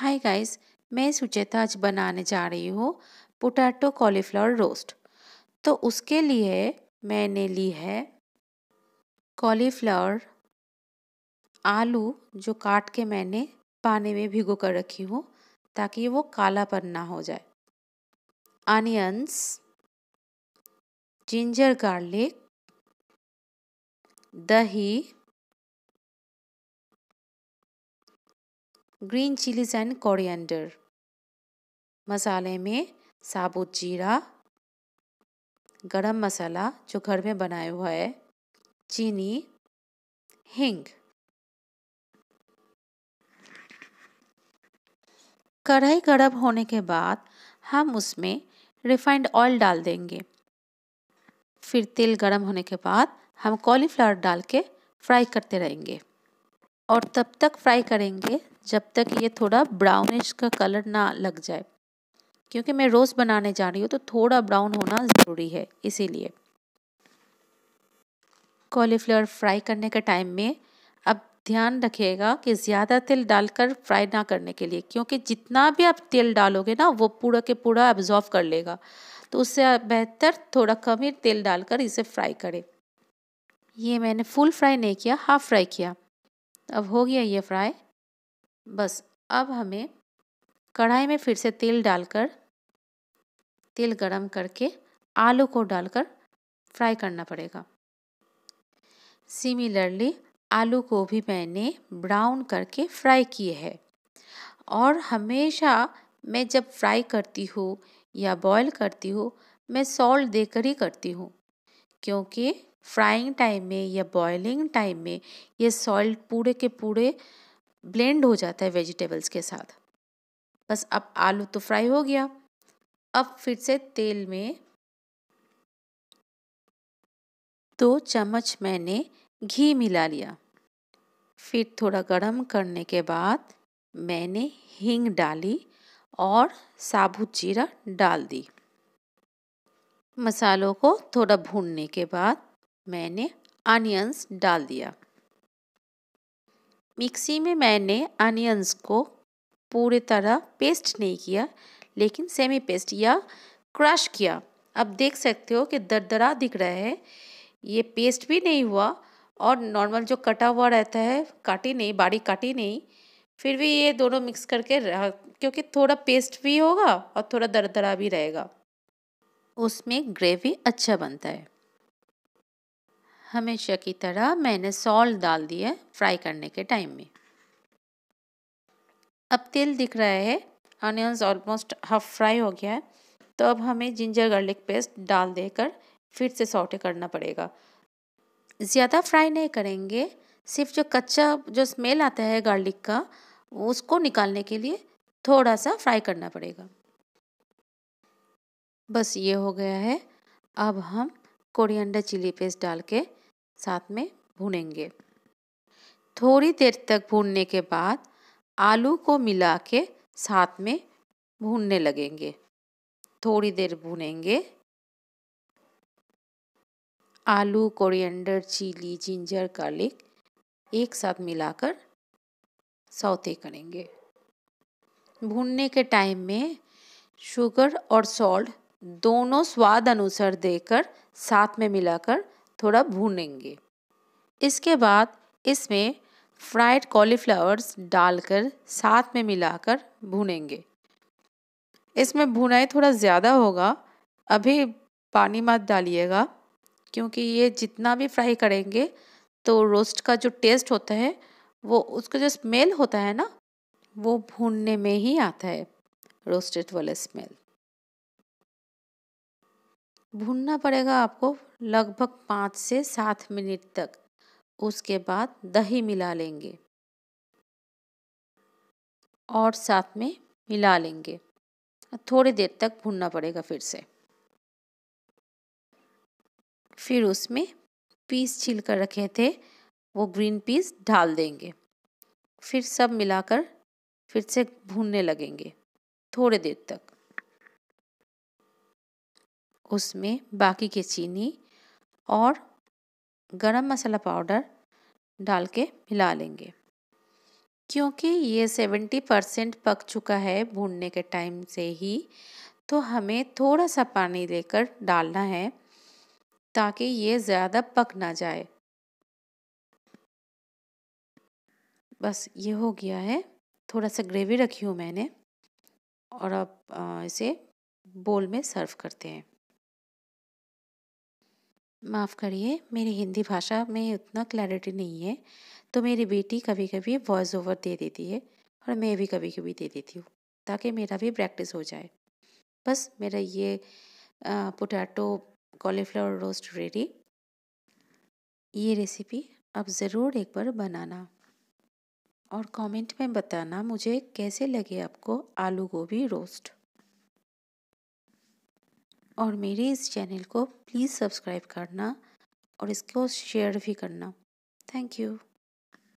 hi guys मैं सुचेता आज बनाने जा रही हूँ पोटैटो कॉलीफ्लावर रोस्ट तो उसके लिए मैंने ली है कॉलीफ्लावर आलू जो काट के मैंने पानी में भिगो कर रखी हूँ ताकि वो कालापन ना हो जाए अनियंस जिंजर गार्लिक दही ग्रीन चिलीज एंड कोरिएंडर मसाले में साबुत जीरा गरम मसाला जो घर में बनाया हुआ है चीनी हिंग कढ़ाई गर्म होने के बाद हम उसमें रिफाइंड ऑयल डाल देंगे फिर तेल गर्म होने के बाद हम कॉलीफ्लावर डाल के फ्राई करते रहेंगे और तब तक फ्राई करेंगे जब तक ये थोड़ा ब्राउनिश का कलर ना लग जाए क्योंकि मैं रोज़ बनाने जा रही हूँ तो थोड़ा ब्राउन होना ज़रूरी है इसीलिए कॉलीफ्लावर फ्राई करने के टाइम में अब ध्यान रखिएगा कि ज़्यादा तेल डालकर फ्राई ना करने के लिए क्योंकि जितना भी आप तेल डालोगे ना वो पूरा के पूरा एब्जॉर्व कर लेगा तो उससे बेहतर थोड़ा कम ही तेल डालकर इसे फ्राई करें ये मैंने फुल फ्राई नहीं किया हाफ फ्राई किया अब हो गया ये फ्राई बस अब हमें कढ़ाई में फिर से तेल डालकर तेल गरम करके आलू को डालकर फ्राई करना पड़ेगा सिमिलरली आलू को भी मैंने ब्राउन करके फ्राई किए है और हमेशा मैं जब फ्राई करती हूँ या बॉईल करती हूँ मैं सॉल्ट देकर ही करती हूँ क्योंकि फ्राइंग टाइम में या बॉयलिंग टाइम में ये सॉल्ट पूरे के पूरे ब्लेंड हो जाता है वेजिटेबल्स के साथ बस अब आलू तो फ्राई हो गया अब फिर से तेल में दो चम्मच मैंने घी मिला लिया फिर थोड़ा गर्म करने के बाद मैंने हींग डाली और साबुत जीरा डाल दी मसालों को थोड़ा भूनने के बाद मैंने अनियंस डाल दिया मिक्सी में मैंने अनियंस को पूरी तरह पेस्ट नहीं किया लेकिन सेमी पेस्ट या क्रश किया अब देख सकते हो कि दरदरा दिख रहा है ये पेस्ट भी नहीं हुआ और नॉर्मल जो कटा हुआ रहता है काटी नहीं बारीक काटी नहीं फिर भी ये दोनों मिक्स करके रह क्योंकि थोड़ा पेस्ट भी होगा और थोड़ा दरदरा भी रहेगा उसमें ग्रेवी अच्छा बनता है हमेशा की तरह मैंने सॉल्ट डाल दिया फ्राई करने के टाइम में अब तेल दिख रहा है अनियंस ऑलमोस्ट हाफ फ्राई हो गया है तो अब हमें जिंजर गार्लिक पेस्ट डाल देकर फिर से सौटे करना पड़ेगा ज़्यादा फ्राई नहीं करेंगे सिर्फ जो कच्चा जो स्मेल आता है गार्लिक का उसको निकालने के लिए थोड़ा सा फ्राई करना पड़ेगा बस ये हो गया है अब हम कोरिएंडर चिली पेस्ट डाल के साथ में भूनेंगे थोड़ी देर तक भूनने के बाद आलू को मिला के साथ में भूनने लगेंगे थोड़ी देर भूनेंगे आलू कोरिएंडर चिली जिंजर गार्लिक एक साथ मिलाकर सौते करेंगे भूनने के टाइम में शुगर और सॉल्ट दोनों स्वाद अनुसार देकर साथ में मिलाकर थोड़ा भूनेंगे इसके बाद इसमें फ्राइड कॉलीफ्लावर्स डालकर साथ में मिलाकर भूनेंगे इसमें भुनाई थोड़ा ज़्यादा होगा अभी पानी मत डालिएगा क्योंकि ये जितना भी फ्राई करेंगे तो रोस्ट का जो टेस्ट होता है वो उसका जो स्मेल होता है ना वो भूनने में ही आता है रोस्टेड वाला स्मेल भूनना पड़ेगा आपको लगभग पाँच से सात मिनट तक उसके बाद दही मिला लेंगे और साथ में मिला लेंगे थोड़ी देर तक भूनना पड़ेगा फिर से फिर उसमें पीस छील कर रखे थे वो ग्रीन पीस डाल देंगे फिर सब मिलाकर फिर से भूनने लगेंगे थोड़ी देर तक उसमें बाकी के चीनी और गरम मसाला पाउडर डाल के मिला लेंगे क्योंकि ये सेवेंटी परसेंट पक चुका है भूनने के टाइम से ही तो हमें थोड़ा सा पानी लेकर डालना है ताकि ये ज़्यादा पक ना जाए बस ये हो गया है थोड़ा सा ग्रेवी रखी हूँ मैंने और अब इसे बोल में सर्व करते हैं माफ़ करिए मेरी हिंदी भाषा में उतना क्लैरिटी नहीं है तो मेरी बेटी कभी कभी वॉइस ओवर दे देती है और मैं भी कभी कभी दे देती हूँ ताकि मेरा भी प्रैक्टिस हो जाए बस मेरा ये पोटैटो कॉलीफ्लावर रोस्ट रेडी ये रेसिपी आप ज़रूर एक बार बनाना और कमेंट में बताना मुझे कैसे लगे आपको आलू गोभी रोस्ट और मेरे इस चैनल को प्लीज़ सब्सक्राइब करना और इसको शेयर भी करना थैंक यू